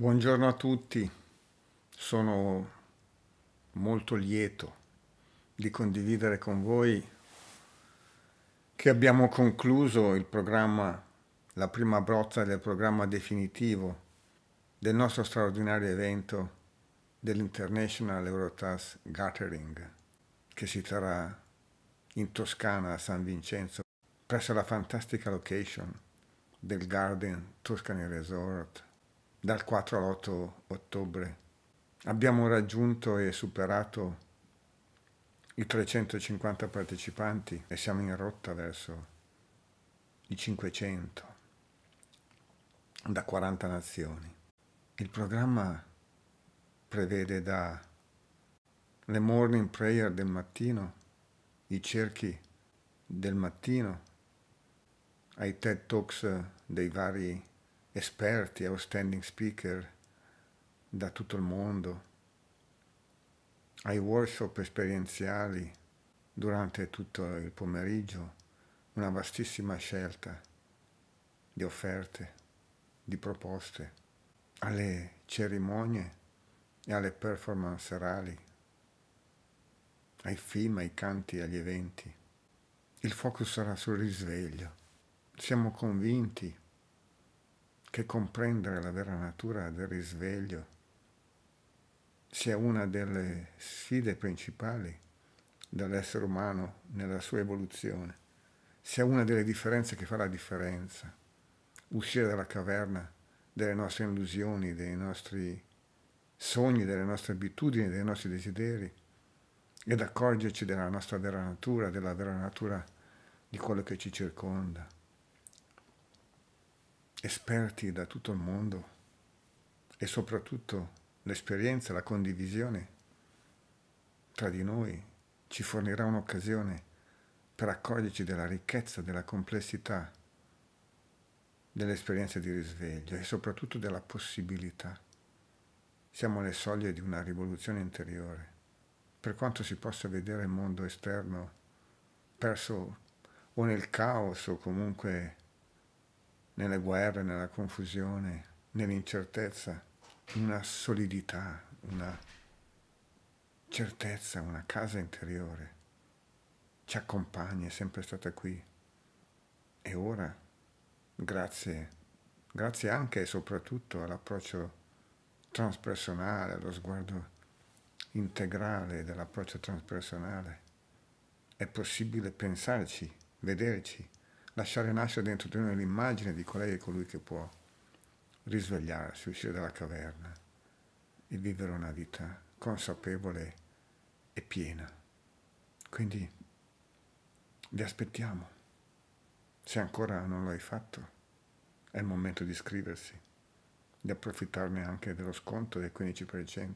Buongiorno a tutti, sono molto lieto di condividere con voi che abbiamo concluso il programma, la prima brozza del programma definitivo del nostro straordinario evento dell'International Eurotas Gathering che si terrà in Toscana a San Vincenzo presso la fantastica location del Garden Tuscany Resort dal 4 all'8 ottobre. Abbiamo raggiunto e superato i 350 partecipanti e siamo in rotta verso i 500 da 40 nazioni. Il programma prevede da le morning prayer del mattino, i cerchi del mattino, ai TED Talks dei vari esperti, outstanding speaker da tutto il mondo, ai workshop esperienziali durante tutto il pomeriggio, una vastissima scelta di offerte, di proposte, alle cerimonie e alle performance serali, ai film, ai canti, agli eventi. Il focus sarà sul risveglio. Siamo convinti che comprendere la vera natura del risveglio sia una delle sfide principali dell'essere umano nella sua evoluzione, sia una delle differenze che fa la differenza. Uscire dalla caverna delle nostre illusioni, dei nostri sogni, delle nostre abitudini, dei nostri desideri ed accorgerci della nostra vera natura, della vera natura di quello che ci circonda esperti da tutto il mondo e soprattutto l'esperienza, la condivisione tra di noi ci fornirà un'occasione per accorgerci della ricchezza, della complessità dell'esperienza di risveglio e soprattutto della possibilità. Siamo alle soglie di una rivoluzione interiore. Per quanto si possa vedere il mondo esterno perso o nel caos o comunque nelle guerre, nella confusione, nell'incertezza, una solidità, una certezza, una casa interiore. Ci accompagna, è sempre stata qui. E ora, grazie, grazie anche e soprattutto all'approccio transpersonale, allo sguardo integrale dell'approccio transpersonale, è possibile pensarci, vederci lasciare nascere dentro di noi l'immagine di colei e colui che può risvegliarsi, uscire dalla caverna e vivere una vita consapevole e piena. Quindi vi aspettiamo. Se ancora non l'hai fatto, è il momento di iscriversi, di approfittarne anche dello sconto del 15%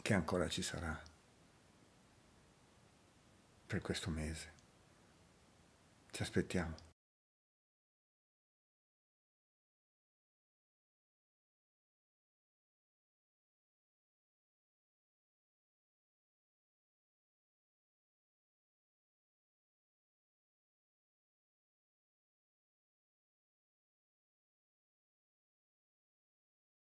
che ancora ci sarà per questo mese aspettiamo.